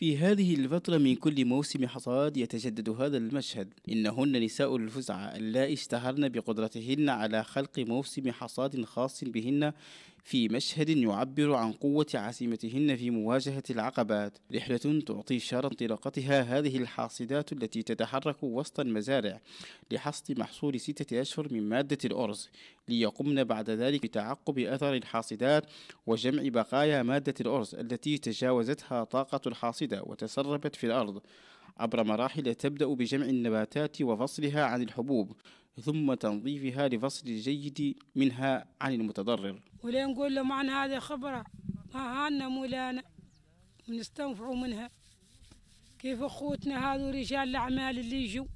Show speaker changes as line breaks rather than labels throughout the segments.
في هذه الفترة من كل موسم حصاد يتجدد هذا المشهد إنهن نساء الفزعة اللائي اشتهرن بقدرتهن على خلق موسم حصاد خاص بهن في مشهد يعبر عن قوة عزيمتهن في مواجهة العقبات رحلة تعطي شارة انطلاقتها هذه الحاصدات التي تتحرك وسط المزارع لحصد محصول ستة أشهر من مادة الأرز ليقمن بعد ذلك بتعقب أثر الحاصدات وجمع بقايا مادة الأرز التي تجاوزتها طاقة الحاصدة وتسربت في الأرض عبر مراحل تبدأ بجمع النباتات وفصلها عن الحبوب ثم تنظيفها لفصل الجيد منها عن المتضرر
ولين نقول لهم عن هذه خبرة ما هانا مولانا ونستنفعوا منها كيف اخوتنا هذو رجال الاعمال اللي يجوا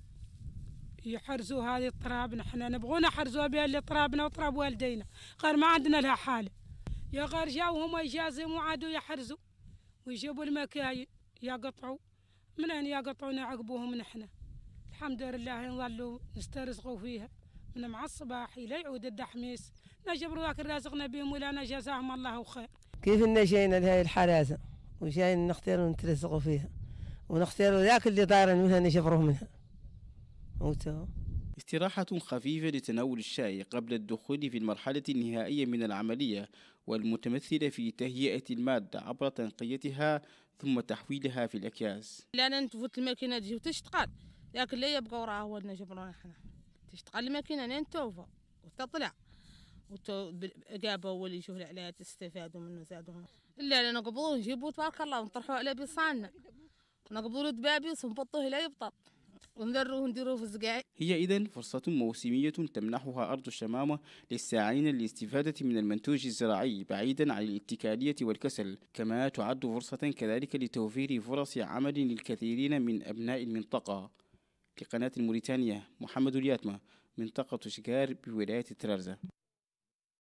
يحرزوا هذه التراب نحن نبغونا نحرزوها بها اللي ترابنا وتراب والدينا غير ما عندنا لها حاله يا غير جاو هما يجازموا عادوا يحرزوا ويجيبوا المكاين يقطعوا من يقطعونا عقبوهم نحن الحمد لله نظلوا نسترزقوا فيها من مع الصباح إلى يعود الدحميس نجبروا ذاك رازقنا بهم ولا جزاهم الله خير
كيف إن جينا لهذه الحراسة وجايين نختاروا نترزقوا فيها ونختاروا ذاك اللي طاير منها نجبروا منها وتو
استراحة خفيفة لتناول الشاي قبل الدخول في المرحلة النهائية من العملية والمتمثلة في تهيئة المادة عبر تنقيتها ثم تحويلها في الأكياس.
لا أنا الماكينة تجي وتشتقال ياك اللي يبقى وراه هو اللي جبرونا حنا تشتغل الماكينة لين توفى وتطلع وجابوا اللي يشوف العلاية تستفادوا منه زادوا إلا لا نقبضوه نجيبوه تبارك الله ونطرحوه على بيصاننا ونقبضوا له دبابيس ونبطوه لا يبطل ونذروه ونديروه في الزقايق
هي إذا فرصة موسمية تمنحها أرض الشمامة للساعين للاستفادة من المنتوج الزراعي بعيدا عن الاتكالية والكسل كما تعد فرصة كذلك لتوفير فرص عمل للكثيرين من أبناء المنطقة في قناة الموريتانية محمد الياتما منطقة شكار بولاية ترارزة